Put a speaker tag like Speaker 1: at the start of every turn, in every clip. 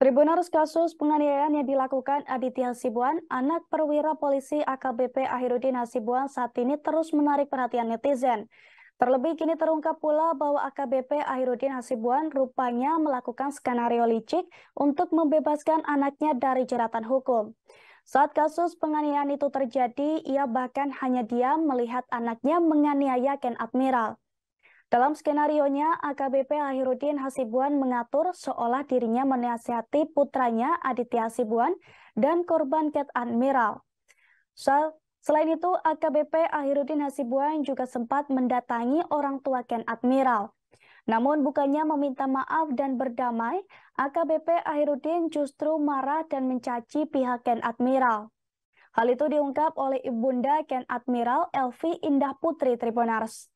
Speaker 1: Tribuners kasus penganiayaan yang dilakukan Aditya Sibuan, anak perwira polisi AKBP Ahirudin Hasibuan saat ini terus menarik perhatian netizen. Terlebih kini terungkap pula bahwa AKBP Ahirudin Hasibuan rupanya melakukan skenario licik untuk membebaskan anaknya dari jeratan hukum. Saat kasus penganiayaan itu terjadi, ia bahkan hanya diam melihat anaknya menganiaya Ken Admiral. Dalam skenario nya, AKBP Ahirudin Hasibuan mengatur seolah dirinya menasihati putranya Aditya Hasibuan dan korban Ket Admiral. Selain itu, AKBP Ahirudin Hasibuan juga sempat mendatangi orang tua Ken Admiral. Namun bukannya meminta maaf dan berdamai, AKBP Ahirudin justru marah dan mencaci pihak Ken Admiral. Hal itu diungkap oleh Ibunda Ken Admiral Elvi Indah Putri Tribunars.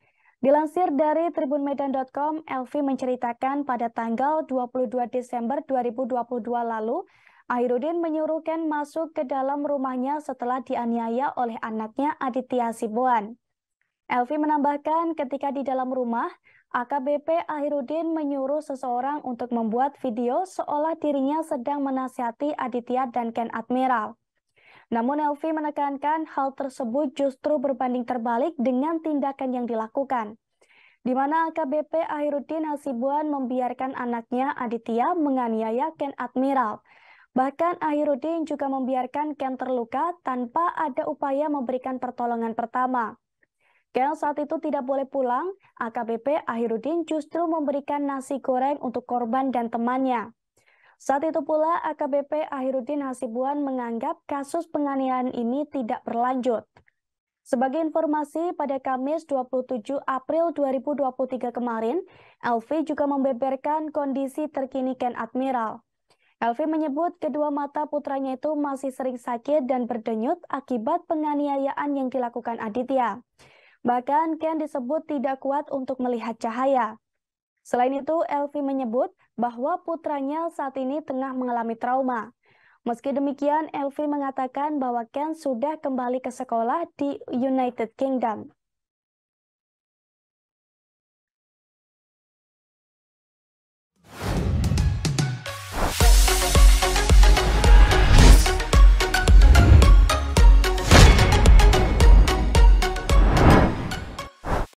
Speaker 1: Dilansir dari tribunmedan.com, Elvi menceritakan pada tanggal 22 Desember 2022 lalu, Ahirudin menyuruh Ken masuk ke dalam rumahnya setelah dianiaya oleh anaknya Aditya Sibuan. Elvi menambahkan ketika di dalam rumah, AKBP Ahirudin menyuruh seseorang untuk membuat video seolah dirinya sedang menasihati Aditya dan Ken Admiral. Namun Elvi menekankan hal tersebut justru berbanding terbalik dengan tindakan yang dilakukan. Di mana AKBP Ahirudin Hasibuan membiarkan anaknya Aditya menganiaya Ken Admiral. Bahkan Ahirudin juga membiarkan Ken terluka tanpa ada upaya memberikan pertolongan pertama. Ken saat itu tidak boleh pulang, AKBP Ahirudin justru memberikan nasi goreng untuk korban dan temannya. Saat itu pula AKBP Ahirudin Hasibuan menganggap kasus penganiayaan ini tidak berlanjut. Sebagai informasi, pada Kamis 27 April 2023 kemarin, Elvi juga membeberkan kondisi terkini Ken Admiral. Elvi menyebut kedua mata putranya itu masih sering sakit dan berdenyut akibat penganiayaan yang dilakukan Aditya. Bahkan Ken disebut tidak kuat untuk melihat cahaya. Selain itu, Elvi menyebut bahwa putranya saat ini tengah mengalami trauma. Meski demikian, Elvi mengatakan bahwa Ken sudah kembali ke sekolah di United Kingdom.